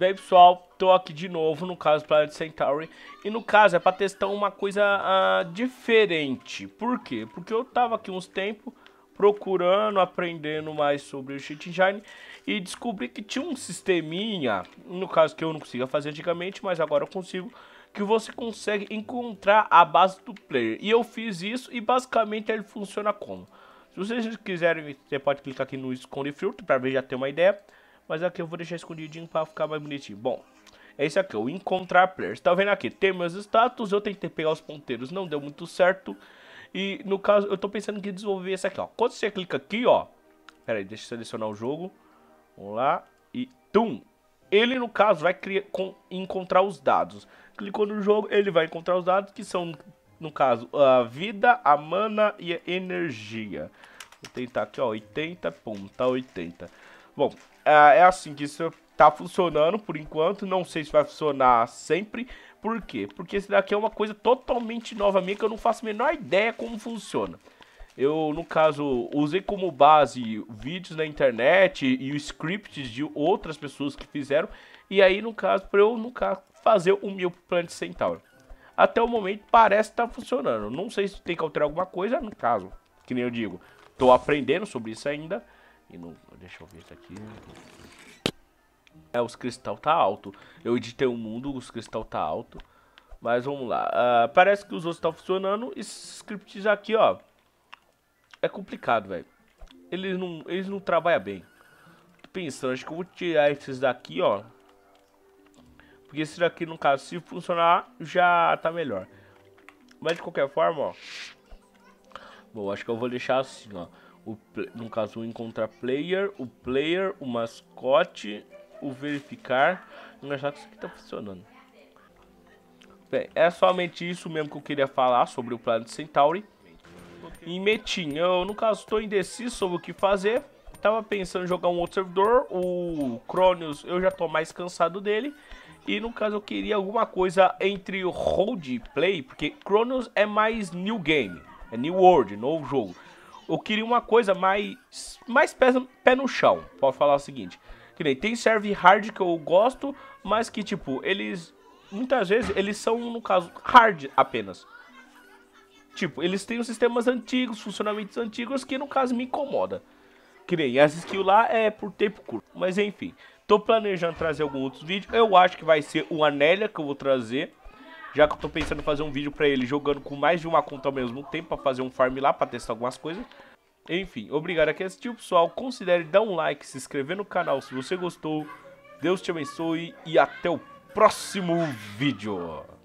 Bem, pessoal, tô aqui de novo no caso Planet Centauri. E no caso é pra testar uma coisa uh, diferente. Por quê? Porque eu tava aqui uns tempos procurando, aprendendo mais sobre o Cheat Engine e descobri que tinha um sisteminha, no caso que eu não conseguia fazer antigamente, mas agora eu consigo, que você consegue encontrar a base do player. E eu fiz isso e basicamente ele funciona como? Se vocês quiserem, você pode clicar aqui no Esconde Filtro para ver já ter uma ideia. Mas aqui eu vou deixar escondidinho pra ficar mais bonitinho. Bom, é isso aqui, o encontrar players. Tá vendo aqui? Tem meus status, eu tentei pegar os ponteiros, não deu muito certo. E no caso, eu tô pensando em desenvolver esse aqui, ó. Quando você clica aqui, ó. Pera aí, deixa eu selecionar o jogo. Vamos lá. E tum! Ele, no caso, vai criar, com, encontrar os dados. Clicou no jogo, ele vai encontrar os dados que são, no caso, a vida, a mana e a energia. Vou tentar aqui, ó, 80, pum, tá 80. Bom, é, é assim que isso tá funcionando por enquanto, não sei se vai funcionar sempre. Por quê? Porque esse daqui é uma coisa totalmente nova minha que eu não faço a menor ideia como funciona. Eu, no caso, usei como base vídeos na internet e os scripts de outras pessoas que fizeram. E aí, no caso, para eu, no caso, fazer o meu Plant Centauro. Até o momento parece estar tá funcionando. Não sei se tem que alterar alguma coisa, no caso, que nem eu digo. Tô aprendendo sobre isso ainda. E não. Deixa eu ver isso tá aqui. É, os cristal tá alto. Eu editei o um mundo, os cristal tá alto. Mas vamos lá. Uh, parece que os outros estão tá funcionando. Esses scripts aqui, ó. É complicado, velho. Eles não, eles não trabalham bem. Tô pensando, acho que eu vou tirar esses daqui, ó. Porque esse daqui, no caso, se funcionar, já tá melhor. Mas de qualquer forma, ó. Bom, acho que eu vou deixar assim, ó o, no caso, o encontrar player, o player, o mascote, o verificar. Engraçado que isso aqui tá funcionando. Bem, é somente isso mesmo que eu queria falar sobre o plano de Centauri. E Metin, eu no caso estou indeciso sobre o que fazer. Tava pensando em jogar um outro servidor, o Cronius eu já tô mais cansado dele. E no caso eu queria alguma coisa entre o Hold Play, porque Cronos é mais New Game, é New World, novo jogo eu queria uma coisa mais, mais pé, pé no chão. Pode falar o seguinte. Que nem tem serve hard que eu gosto, mas que tipo, eles. Muitas vezes eles são, no caso, hard apenas. Tipo, eles têm os sistemas antigos, funcionamentos antigos que no caso me incomoda. Que nem as skills lá é por tempo curto. Mas enfim, tô planejando trazer algum outro vídeo. Eu acho que vai ser o Anélia que eu vou trazer. Já que eu tô pensando em fazer um vídeo pra ele jogando com mais de uma conta ao mesmo tempo, pra fazer um farm lá, pra testar algumas coisas. Enfim, obrigado a quem assistiu, pessoal. Considere dar um like, se inscrever no canal se você gostou. Deus te abençoe e até o próximo vídeo.